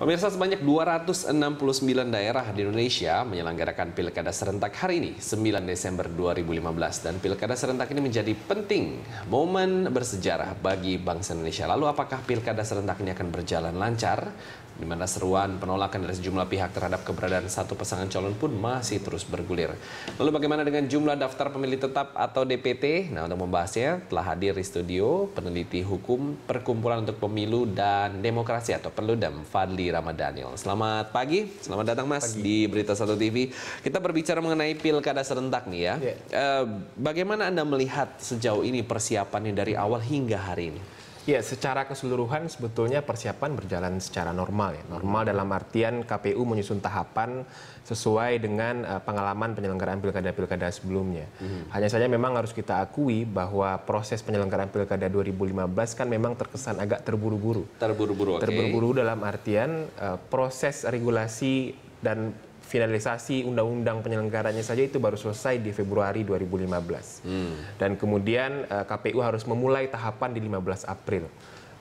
Pemirsa sebanyak 269 daerah di Indonesia menyelenggarakan pilkada serentak hari ini 9 Desember 2015 dan pilkada serentak ini menjadi penting momen bersejarah bagi bangsa Indonesia. Lalu apakah pilkada serentak ini akan berjalan lancar? Di mana seruan penolakan dari sejumlah pihak terhadap keberadaan satu pasangan calon pun masih terus bergulir. Lalu bagaimana dengan jumlah daftar pemilih tetap atau DPT? Nah untuk membahasnya telah hadir di studio peneliti hukum Perkumpulan untuk Pemilu dan Demokrasi atau Perludem Fadli Rama Ramadhanil. Selamat pagi, selamat datang Mas pagi. di Berita Satu TV. Kita berbicara mengenai pilkada serentak nih ya. Yeah. Iya. bagaimana Anda melihat sejauh ini persiapannya dari awal hingga hari ini? Ya, secara keseluruhan sebetulnya persiapan berjalan secara normal ya. Normal dalam artian KPU menyusun tahapan sesuai dengan uh, pengalaman penyelenggaraan pilkada-pilkada sebelumnya. Hmm. Hanya saja memang harus kita akui bahwa proses penyelenggaraan pilkada 2015 kan memang terkesan agak terburu-buru. Terburu-buru. Okay. Terburu-buru dalam artian uh, proses regulasi dan finalisasi undang-undang penyelenggaranya saja itu baru selesai di Februari 2015. Hmm. Dan kemudian uh, eh, KPU harus memulai tahapan di 15 April.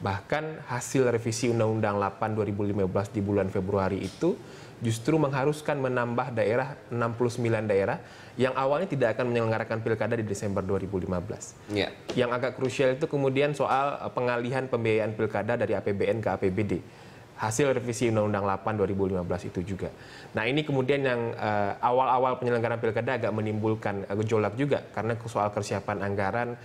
Bahkan hasil revisi Undang-Undang 8 2015 di bulan Februari itu justru mengharuskan menambah daerah 69 daerah yang awalnya tidak akan menyelenggarakan pilkada di Desember 2015. Yeah. Yang agak krusial itu kemudian soal eh, pengalihan pembiayaan pilkada dari APBN ke APBD hasil revisi Undang-Undang 8 2015 itu juga. Nah ini kemudian yang eh, awal-awal uh, penyelenggaraan pilkada agak menimbulkan eh, gejolak juga karena soal kesiapan anggaran,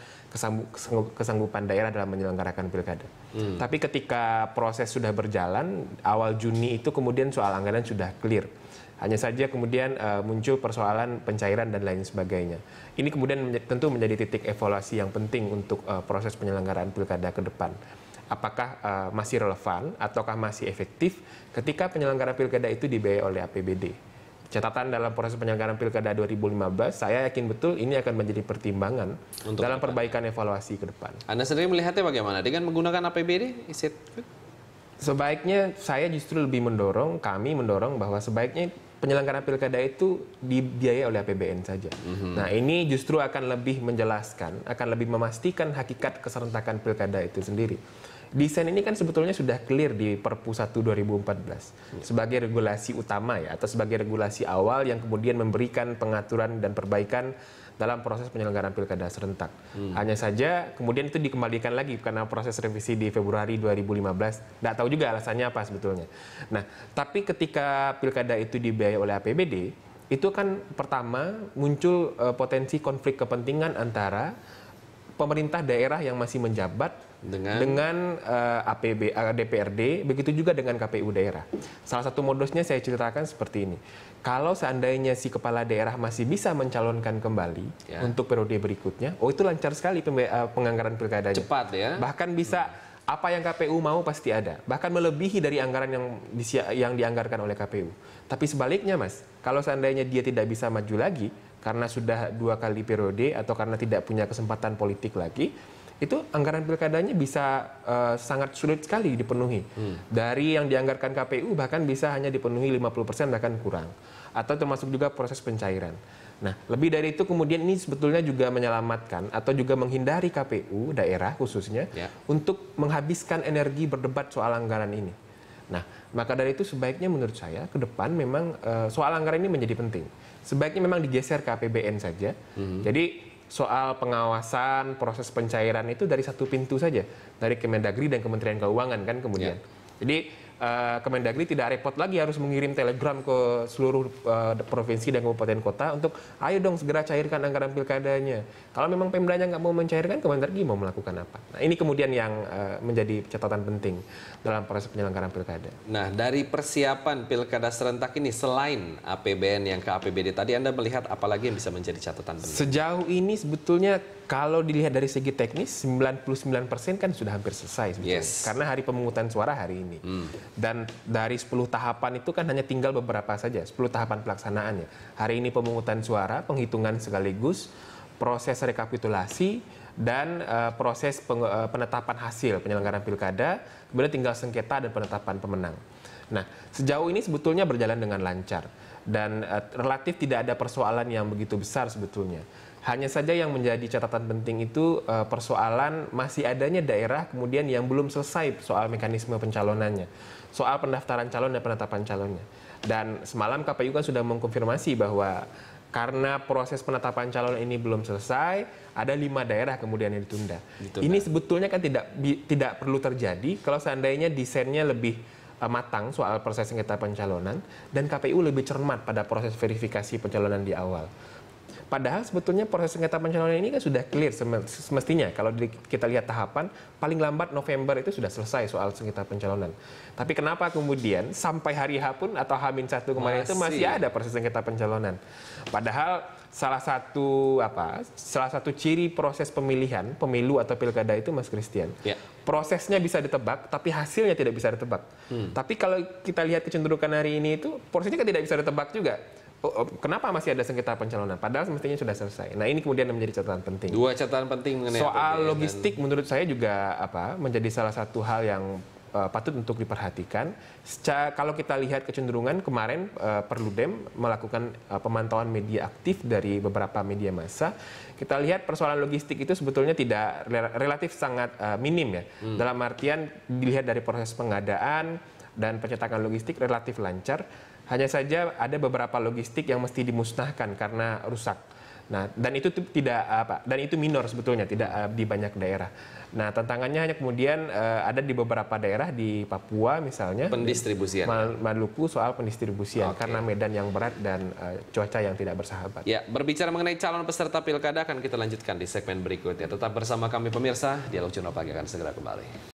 kesanggupan daerah dalam menyelenggarakan pilkada. Hmm. Tapi ketika proses sudah berjalan, awal Juni itu kemudian soal anggaran sudah clear. Hanya saja kemudian uh, muncul persoalan pencairan dan lain sebagainya. Ini kemudian menjadi, tentu menjadi titik evaluasi yang penting untuk uh, proses penyelenggaraan pilkada ke depan apakah uh, masih relevan ataukah masih efektif ketika penyelenggara pilkada itu dibiayai oleh APBD catatan dalam proses penyelenggaraan pilkada 2015, saya yakin betul ini akan menjadi pertimbangan Untuk dalam apa? perbaikan evaluasi ke depan. Anda sendiri melihatnya bagaimana dengan menggunakan APBD? Is it Sebaiknya saya justru lebih mendorong, kami mendorong bahwa sebaiknya penyelenggaraan pilkada itu dibiayai oleh APBN saja. Mm -hmm. Nah ini justru akan lebih menjelaskan, akan lebih memastikan hakikat keserentakan pilkada itu sendiri desain ini kan sebetulnya sudah clear di Perpu 1 2014 sebagai regulasi utama ya atau sebagai regulasi awal yang kemudian memberikan pengaturan dan perbaikan dalam proses penyelenggaraan pilkada serentak. Hmm. Hanya saja kemudian itu dikembalikan lagi karena proses revisi di Februari 2015. Tidak tahu juga alasannya apa sebetulnya. Nah, tapi ketika pilkada itu dibiayai oleh APBD, itu kan pertama muncul uh, potensi konflik kepentingan antara pemerintah daerah yang masih menjabat dengan, dengan uh, eh, APB uh, eh, DPRD begitu juga dengan KPU daerah. Salah satu modusnya saya ceritakan seperti ini. Kalau seandainya si kepala daerah masih bisa mencalonkan kembali ya. untuk periode berikutnya, oh itu lancar sekali eh, penganggaran pilkadanya. Cepat ya. Bahkan hmm. bisa hmm apa yang KPU mau pasti ada, bahkan melebihi dari anggaran yang yang dianggarkan oleh KPU. Tapi sebaliknya, Mas, kalau seandainya dia tidak bisa maju lagi, karena sudah dua kali periode atau karena tidak punya kesempatan politik lagi, itu anggaran pilkadanya bisa uh, sangat sulit sekali dipenuhi. Hmm. Dari yang dianggarkan KPU bahkan bisa hanya dipenuhi 50% bahkan kurang. Atau termasuk juga proses pencairan. Nah, lebih dari itu kemudian ini sebetulnya juga menyelamatkan atau juga menghindari KPU daerah khususnya yeah. untuk menghabiskan energi berdebat soal anggaran ini. Nah, maka dari itu sebaiknya menurut saya ke depan memang uh, soal anggaran ini menjadi penting. Sebaiknya memang digeser ke APBN saja. Hmm. Jadi soal pengawasan proses pencairan itu dari satu pintu saja dari Kemendagri dan Kementerian Keuangan kan kemudian. Yeah. Jadi uh, Kemendagri tidak repot lagi harus mengirim telegram ke seluruh eh, provinsi dan kabupaten kota untuk ayo dong segera cairkan anggaran pilkadanya. Kalau memang Pemdanya nggak mau mencairkan, Kemendagri mau melakukan apa? Nah ini kemudian yang eh, menjadi catatan penting dalam proses penyelenggaraan pilkada. Nah dari persiapan pilkada serentak ini selain APBN yang ke APBD tadi, Anda melihat apa lagi yang bisa menjadi catatan penting? Sejauh ini sebetulnya kalau dilihat dari segi teknis 99% kan sudah hampir selesai Yes. Karena hari pemungutan suara hari ini. Hmm. Dan dari 10 tahapan itu kan hanya tinggal beberapa saja, 10 tahapan pelaksanaannya. Hari ini pemungutan suara, penghitungan sekaligus, proses rekapitulasi, dan uh, proses peng, uh, eh, penetapan hasil penyelenggaraan pilkada, kemudian tinggal sengketa dan penetapan pemenang. Nah, sejauh ini sebetulnya berjalan dengan lancar dan uh, relatif tidak ada persoalan yang begitu besar sebetulnya. Hanya saja yang menjadi catatan penting itu eh, persoalan masih adanya daerah kemudian yang belum selesai soal mekanisme pencalonannya, soal pendaftaran calon dan penetapan calonnya. Dan semalam KPU kan sudah mengkonfirmasi bahwa karena proses penetapan calon ini belum selesai, ada lima daerah kemudian yang ditunda. ditunda. Ini sebetulnya kan tidak bi, tidak perlu terjadi kalau seandainya desainnya lebih uh, matang soal proses sengketa calonan dan KPU lebih cermat pada proses verifikasi pencalonan di awal. Padahal sebetulnya proses sengketa pencalonan ini kan sudah clear semestinya. Kalau kita lihat tahapan, paling lambat November itu sudah selesai soal sengketa pencalonan. Tapi kenapa kemudian sampai hari H pun atau H-1 kemarin itu masih ada proses sengketa pencalonan. Padahal salah satu apa salah satu ciri proses pemilihan pemilu atau pilkada itu Mas Christian ya. prosesnya bisa ditebak tapi hasilnya tidak bisa ditebak hmm. tapi kalau kita lihat kecenderungan hari ini itu prosesnya kan tidak bisa ditebak juga Oh, oh, kenapa masih ada sengketa pencalonan? Padahal semestinya sudah selesai. Nah ini kemudian menjadi catatan penting. Dua catatan penting mengenai soal APBN logistik. Dan... Menurut saya juga apa menjadi salah satu hal yang uh, patut untuk diperhatikan. Seca kalau kita lihat kecenderungan kemarin uh, Perludem melakukan uh, pemantauan media aktif dari beberapa media massa, kita lihat persoalan logistik itu sebetulnya tidak relatif sangat uh, minim ya. Hmm. Dalam artian dilihat dari proses pengadaan dan pencetakan logistik relatif lancar hanya saja ada beberapa logistik yang mesti dimusnahkan karena rusak. Nah, dan itu tidak apa, dan itu minor sebetulnya tidak uh, di banyak daerah. Nah, tantangannya hanya kemudian uh, ada di beberapa daerah di Papua misalnya pendistribusian Maluku soal pendistribusian okay. karena medan yang berat dan uh, cuaca yang tidak bersahabat. Ya, berbicara mengenai calon peserta pilkada akan kita lanjutkan di segmen berikutnya. Tetap bersama kami pemirsa, Dialog Jurnal Pagi akan segera kembali.